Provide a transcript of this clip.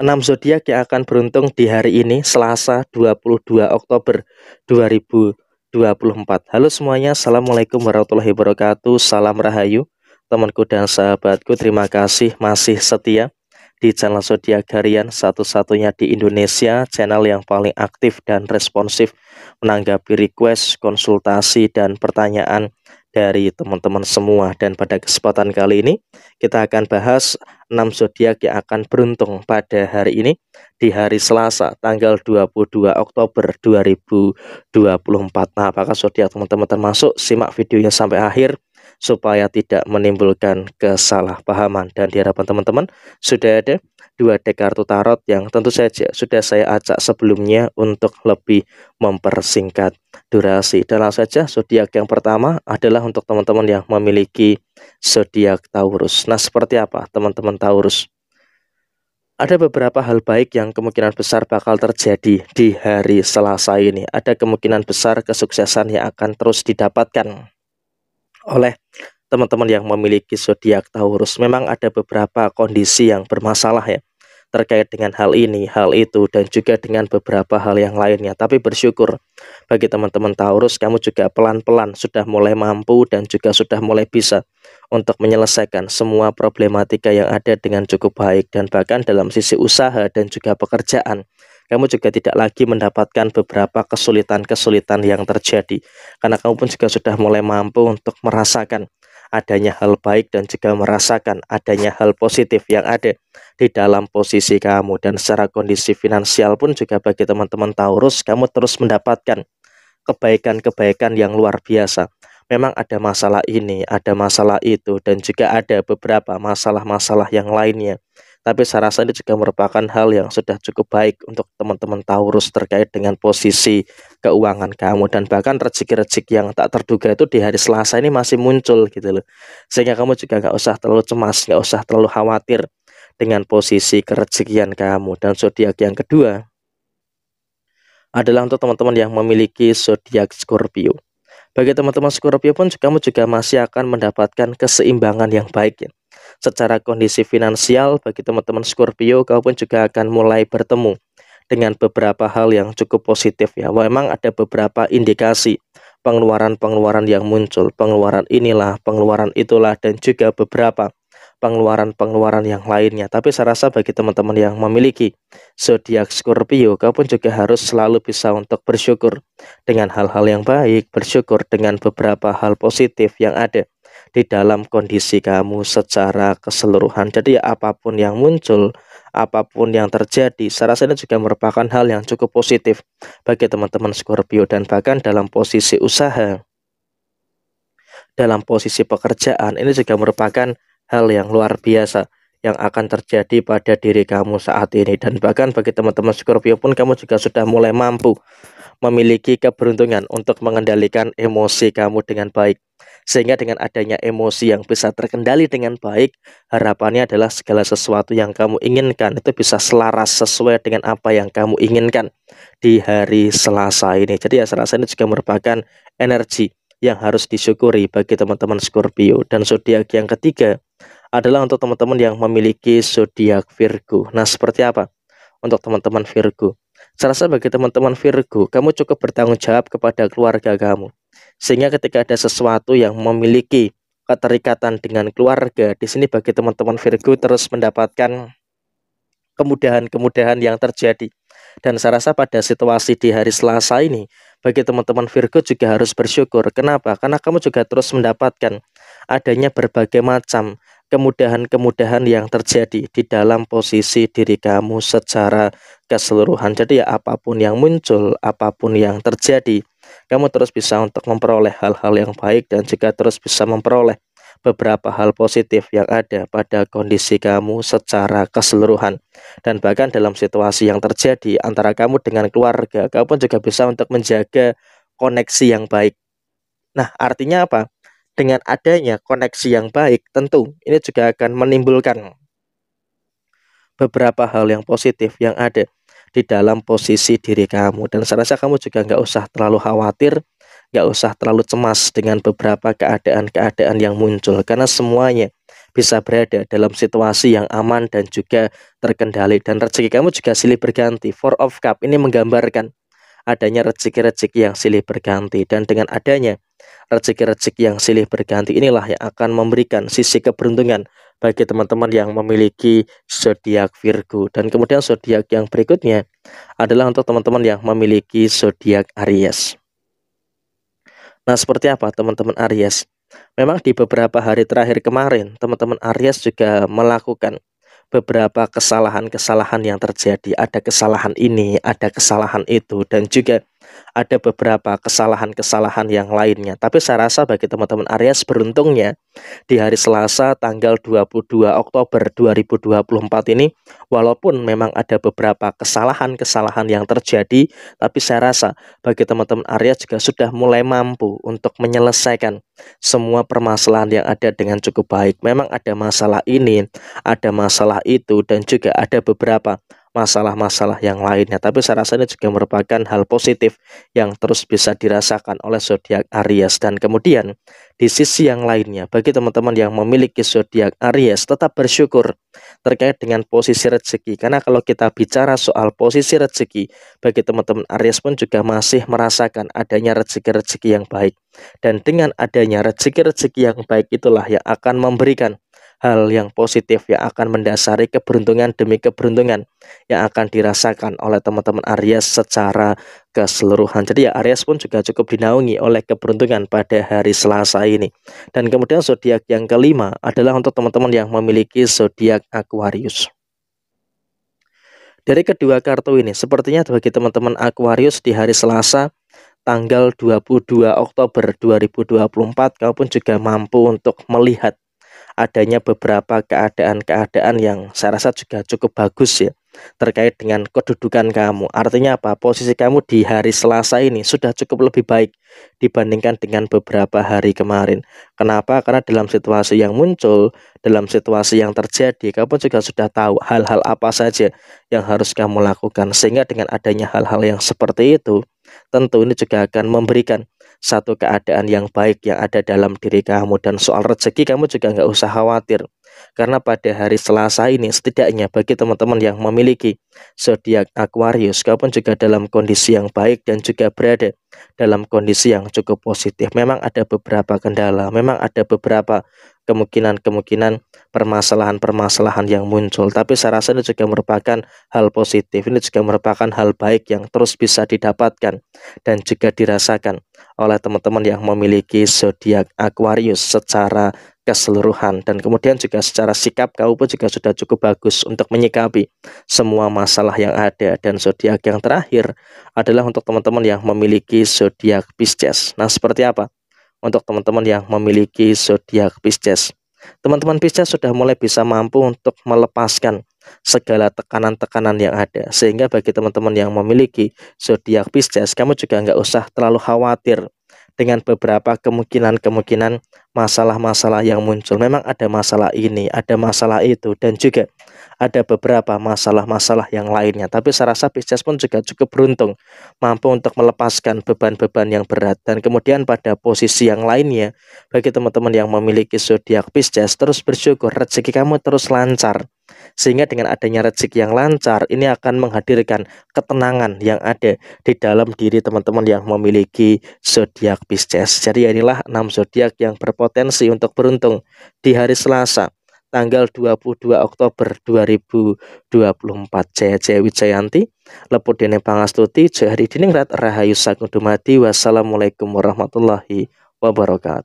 6 zodiak yang akan beruntung di hari ini Selasa 22 Oktober 2024. Halo semuanya, Assalamualaikum warahmatullahi wabarakatuh. Salam Rahayu, temanku dan sahabatku. Terima kasih masih setia di channel Zodiak Harian satu-satunya di Indonesia, channel yang paling aktif dan responsif menanggapi request, konsultasi dan pertanyaan dari teman-teman semua dan pada kesempatan kali ini kita akan bahas 6 zodiak yang akan beruntung pada hari ini di hari Selasa tanggal 22 Oktober 2024. Nah, apakah zodiak teman-teman termasuk? Simak videonya sampai akhir supaya tidak menimbulkan kesalahpahaman dan diharapkan teman-teman sudah ada dua dek kartu tarot yang tentu saja sudah saya acak sebelumnya untuk lebih mempersingkat durasi. Dan langsung saja zodiak yang pertama adalah untuk teman-teman yang memiliki zodiak Taurus. Nah, seperti apa teman-teman Taurus? Ada beberapa hal baik yang kemungkinan besar bakal terjadi di hari Selasa ini. Ada kemungkinan besar kesuksesan yang akan terus didapatkan oleh teman-teman yang memiliki zodiak Taurus memang ada beberapa kondisi yang bermasalah ya terkait dengan hal ini, hal itu, dan juga dengan beberapa hal yang lainnya. Tapi bersyukur bagi teman-teman Taurus, kamu juga pelan-pelan sudah mulai mampu dan juga sudah mulai bisa untuk menyelesaikan semua problematika yang ada dengan cukup baik dan bahkan dalam sisi usaha dan juga pekerjaan. Kamu juga tidak lagi mendapatkan beberapa kesulitan-kesulitan yang terjadi karena kamu pun juga sudah mulai mampu untuk merasakan adanya hal baik dan juga merasakan adanya hal positif yang ada di dalam posisi kamu dan secara kondisi finansial pun juga bagi teman-teman Taurus kamu terus mendapatkan kebaikan-kebaikan yang luar biasa. Memang ada masalah ini, ada masalah itu dan juga ada beberapa masalah-masalah yang lainnya tapi saya rasa ini juga merupakan hal yang sudah cukup baik untuk teman-teman Taurus terkait dengan posisi keuangan kamu dan bahkan rezeki-rezeki yang tak terduga itu di hari Selasa ini masih muncul gitu loh sehingga kamu juga nggak usah terlalu cemas nggak usah terlalu khawatir dengan posisi kerezekian kamu dan zodiak yang kedua adalah untuk teman-teman yang memiliki zodiak Scorpio bagi teman-teman Scorpio pun kamu juga masih akan mendapatkan keseimbangan yang baik ya secara kondisi finansial bagi teman-teman Scorpio kau pun juga akan mulai bertemu dengan beberapa hal yang cukup positif ya. Memang ada beberapa indikasi pengeluaran-pengeluaran yang muncul, pengeluaran inilah, pengeluaran itulah dan juga beberapa pengeluaran-pengeluaran yang lainnya. Tapi saya rasa bagi teman-teman yang memiliki zodiak Scorpio, kau pun juga harus selalu bisa untuk bersyukur dengan hal-hal yang baik, bersyukur dengan beberapa hal positif yang ada di dalam kondisi kamu secara keseluruhan. Jadi apapun yang muncul, apapun yang terjadi, saya rasa ini juga merupakan hal yang cukup positif bagi teman-teman Scorpio dan bahkan dalam posisi usaha, dalam posisi pekerjaan, ini juga merupakan hal yang luar biasa yang akan terjadi pada diri kamu saat ini dan bahkan bagi teman-teman Scorpio pun kamu juga sudah mulai mampu memiliki keberuntungan untuk mengendalikan emosi kamu dengan baik sehingga dengan adanya emosi yang bisa terkendali dengan baik, harapannya adalah segala sesuatu yang kamu inginkan itu bisa selaras sesuai dengan apa yang kamu inginkan di hari Selasa ini. Jadi ya Selasa ini juga merupakan energi yang harus disyukuri bagi teman-teman Scorpio dan zodiak yang ketiga adalah untuk teman-teman yang memiliki zodiak Virgo. Nah, seperti apa? Untuk teman-teman Virgo. Saya rasa bagi teman-teman Virgo, kamu cukup bertanggung jawab kepada keluarga kamu. Sehingga ketika ada sesuatu yang memiliki keterikatan dengan keluarga, di sini bagi teman-teman Virgo terus mendapatkan kemudahan-kemudahan yang terjadi. Dan saya rasa pada situasi di hari Selasa ini, bagi teman-teman Virgo juga harus bersyukur. Kenapa? Karena kamu juga terus mendapatkan adanya berbagai macam kemudahan-kemudahan yang terjadi di dalam posisi diri kamu secara keseluruhan. Jadi ya apapun yang muncul, apapun yang terjadi, kamu terus bisa untuk memperoleh hal-hal yang baik dan juga terus bisa memperoleh beberapa hal positif yang ada pada kondisi kamu secara keseluruhan. Dan bahkan dalam situasi yang terjadi antara kamu dengan keluarga, kamu pun juga bisa untuk menjaga koneksi yang baik. Nah, artinya apa? Dengan adanya koneksi yang baik, tentu ini juga akan menimbulkan beberapa hal yang positif yang ada di dalam posisi diri kamu dan saya rasa kamu juga nggak usah terlalu khawatir nggak usah terlalu cemas dengan beberapa keadaan-keadaan yang muncul karena semuanya bisa berada dalam situasi yang aman dan juga terkendali dan rezeki kamu juga silih berganti four of cup ini menggambarkan adanya rezeki-rezeki yang silih berganti dan dengan adanya Rezeki-rezeki yang silih berganti inilah yang akan memberikan sisi keberuntungan bagi teman-teman yang memiliki zodiak Virgo. Dan kemudian zodiak yang berikutnya adalah untuk teman-teman yang memiliki zodiak Aries. Nah, seperti apa teman-teman Aries? Memang di beberapa hari terakhir kemarin, teman-teman Aries juga melakukan beberapa kesalahan-kesalahan yang terjadi. Ada kesalahan ini, ada kesalahan itu, dan juga ada beberapa kesalahan-kesalahan yang lainnya. Tapi saya rasa bagi teman-teman Aries beruntungnya di hari Selasa tanggal 22 Oktober 2024 ini walaupun memang ada beberapa kesalahan-kesalahan yang terjadi tapi saya rasa bagi teman-teman Aries juga sudah mulai mampu untuk menyelesaikan semua permasalahan yang ada dengan cukup baik. Memang ada masalah ini, ada masalah itu dan juga ada beberapa masalah-masalah yang lainnya. Tapi saya rasa ini juga merupakan hal positif yang terus bisa dirasakan oleh zodiak Aries. Dan kemudian di sisi yang lainnya, bagi teman-teman yang memiliki zodiak Aries, tetap bersyukur terkait dengan posisi rezeki. Karena kalau kita bicara soal posisi rezeki, bagi teman-teman Aries pun juga masih merasakan adanya rezeki-rezeki yang baik. Dan dengan adanya rezeki-rezeki yang baik itulah yang akan memberikan hal yang positif yang akan mendasari keberuntungan demi keberuntungan yang akan dirasakan oleh teman-teman Aries secara keseluruhan. Jadi ya Aries pun juga cukup dinaungi oleh keberuntungan pada hari Selasa ini. Dan kemudian zodiak yang kelima adalah untuk teman-teman yang memiliki zodiak Aquarius. Dari kedua kartu ini, sepertinya bagi teman-teman Aquarius di hari Selasa tanggal 22 Oktober 2024 kau pun juga mampu untuk melihat adanya beberapa keadaan-keadaan yang saya rasa juga cukup bagus ya terkait dengan kedudukan kamu. Artinya apa? Posisi kamu di hari Selasa ini sudah cukup lebih baik dibandingkan dengan beberapa hari kemarin. Kenapa? Karena dalam situasi yang muncul, dalam situasi yang terjadi, kamu juga sudah tahu hal-hal apa saja yang harus kamu lakukan. Sehingga dengan adanya hal-hal yang seperti itu, tentu ini juga akan memberikan satu keadaan yang baik yang ada dalam diri kamu dan soal rezeki kamu juga nggak usah khawatir karena pada hari Selasa ini setidaknya bagi teman-teman yang memiliki zodiak Aquarius kamu juga dalam kondisi yang baik dan juga berada dalam kondisi yang cukup positif memang ada beberapa kendala memang ada beberapa kemungkinan-kemungkinan permasalahan-permasalahan yang muncul. Tapi saya rasa ini juga merupakan hal positif, ini juga merupakan hal baik yang terus bisa didapatkan dan juga dirasakan oleh teman-teman yang memiliki zodiak Aquarius secara keseluruhan dan kemudian juga secara sikap kau pun juga sudah cukup bagus untuk menyikapi semua masalah yang ada dan zodiak yang terakhir adalah untuk teman-teman yang memiliki zodiak Pisces. Nah, seperti apa untuk teman-teman yang memiliki zodiak Pisces. Teman-teman Pisces sudah mulai bisa mampu untuk melepaskan segala tekanan-tekanan yang ada. Sehingga bagi teman-teman yang memiliki zodiak Pisces, kamu juga nggak usah terlalu khawatir dengan beberapa kemungkinan-kemungkinan masalah-masalah yang muncul. Memang ada masalah ini, ada masalah itu, dan juga ada beberapa masalah-masalah yang lainnya. Tapi saya rasa Pisces pun juga cukup beruntung mampu untuk melepaskan beban-beban yang berat dan kemudian pada posisi yang lainnya bagi teman-teman yang memiliki zodiak Pisces terus bersyukur rezeki kamu terus lancar. Sehingga dengan adanya rezeki yang lancar ini akan menghadirkan ketenangan yang ada di dalam diri teman-teman yang memiliki zodiak Pisces. Jadi inilah 6 zodiak yang berpotensi untuk beruntung di hari Selasa tanggal 22 Oktober 2024. Jaya Jaya Wijayanti, Leput Dene Pangastuti, Jahri Diningrat, Rahayu Sagudumadi, Wassalamualaikum warahmatullahi wabarakatuh.